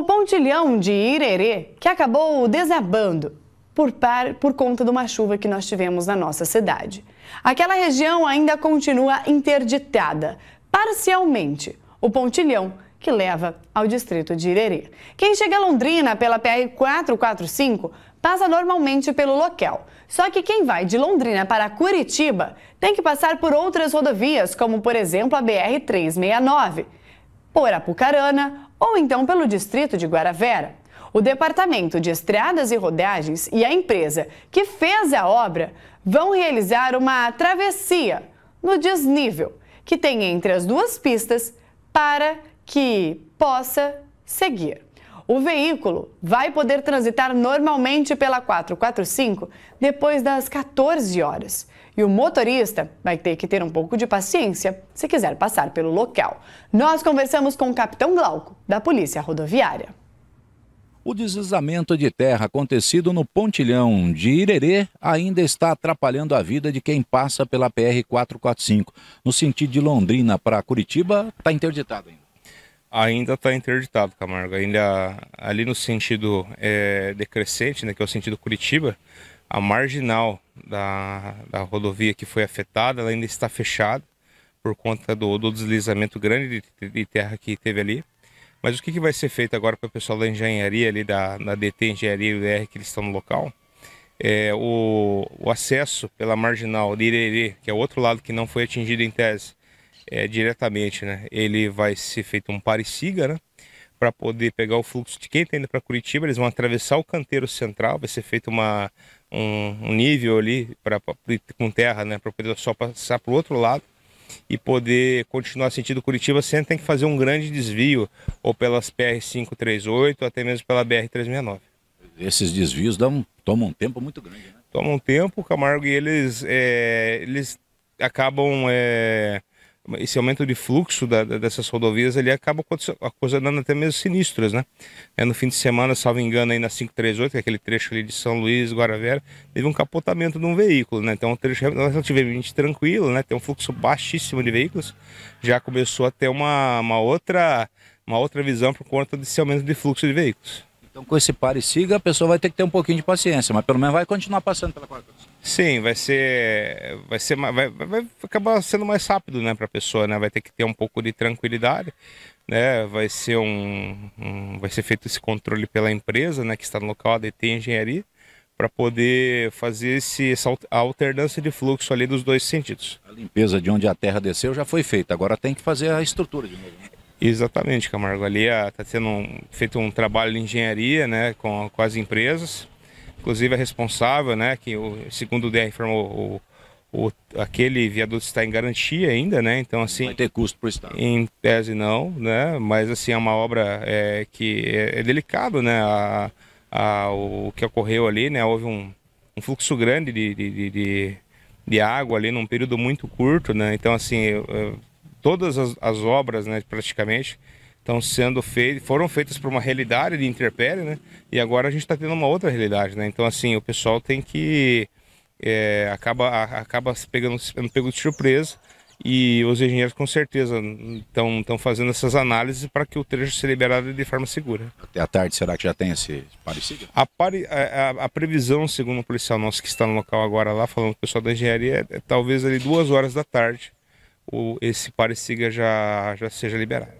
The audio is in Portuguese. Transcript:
o pontilhão de Irerê, que acabou desabando por, par, por conta de uma chuva que nós tivemos na nossa cidade. Aquela região ainda continua interditada, parcialmente, o pontilhão que leva ao distrito de Irerê. Quem chega a Londrina pela PR 445 passa normalmente pelo local. Só que quem vai de Londrina para Curitiba tem que passar por outras rodovias, como por exemplo a BR 369, por Apucarana ou então pelo distrito de Guaravera. O Departamento de Estradas e Rodagens e a empresa que fez a obra vão realizar uma travessia no desnível que tem entre as duas pistas para que possa seguir. O veículo vai poder transitar normalmente pela 445 depois das 14 horas. E o motorista vai ter que ter um pouco de paciência se quiser passar pelo local. Nós conversamos com o capitão Glauco, da Polícia Rodoviária. O deslizamento de terra acontecido no pontilhão de Irerê ainda está atrapalhando a vida de quem passa pela PR-445. No sentido de Londrina para Curitiba, está interditado ainda ainda está interditado, Camargo. Ainda ali no sentido é, decrescente, né, que é o sentido Curitiba, a marginal da, da rodovia que foi afetada ainda está fechada por conta do, do deslizamento grande de, de, terra que teve ali. Mas o que, que vai ser feito agora para o pessoal da engenharia ali, da, da DT Engenharia e UR que eles estão no local? É, o, o acesso pela marginal de Irerê, que é o outro lado que não foi atingido em tese, é, diretamente, né? Ele vai ser feito um pare-siga, né? Para poder pegar o fluxo de quem está indo para Curitiba, eles vão atravessar o canteiro central, vai ser feito uma, um, um nível ali pra, pra, com terra, né? Para poder só passar para o outro lado e poder continuar sentido Curitiba sem ter que fazer um grande desvio, ou pelas PR-538, ou até mesmo pela BR-369. Esses desvios dão, tomam um tempo muito grande, né? Tomam um tempo, Camargo, e eles, é, eles acabam é, esse aumento de fluxo da, dessas rodovias ali acaba ocasionando até mesmo sinistros, né? É, no fim de semana, salvo engano, aí na 538, que é aquele trecho ali de São Luís, Guaravera, teve um capotamento de um veículo, né? Então, o trecho relativamente tranquilo, né? Tem um fluxo baixíssimo de veículos, já começou a ter uma, uma outra uma outra visão por conta desse aumento de fluxo de veículos. Então, com esse pare e siga, a pessoa vai ter que ter um pouquinho de paciência, mas pelo menos vai continuar passando pela quarta Sim, vai ser, vai ser, vai, vai acabar sendo mais rápido, né, para a pessoa, né? Vai ter que ter um pouco de tranquilidade, né? Vai ser um, um vai ser feito esse controle pela empresa, né, que está no local ADT Engenharia, para poder fazer esse, essa alternância de fluxo ali dos dois sentidos. A limpeza de onde a terra desceu já foi feita, agora tem que fazer a estrutura de novo. Né? Exatamente, Camargo. Ali está ah, sendo um, feito um trabalho de engenharia né, com, com as empresas. Inclusive a responsável, né, que o, segundo o DR informou, o, o, aquele viaduto está em garantia ainda, né? Então assim. Vai ter custo para o Estado. Em tese não, né? Mas assim, é uma obra é, que é, é delicado, né? A, a, o que ocorreu ali, né? Houve um, um fluxo grande de, de, de, de de água ali num período muito curto, né? Então, assim, eu, eu, todas as, as obras, né, praticamente, estão sendo feitas, foram feitas para uma realidade de interpério, né? E agora a gente está tendo uma outra realidade, né? Então, assim, o pessoal tem que é, acaba acaba se pegando sendo pego de surpresa e os engenheiros com certeza estão estão fazendo essas análises para que o trecho seja liberado de forma segura. Até à tarde será que já tem esse parecido? A, a, a, a, previsão, segundo o policial nosso que está no local agora lá falando com o pessoal da engenharia, é, é talvez ali duas horas da tarde o, esse parecida já, já seja liberado.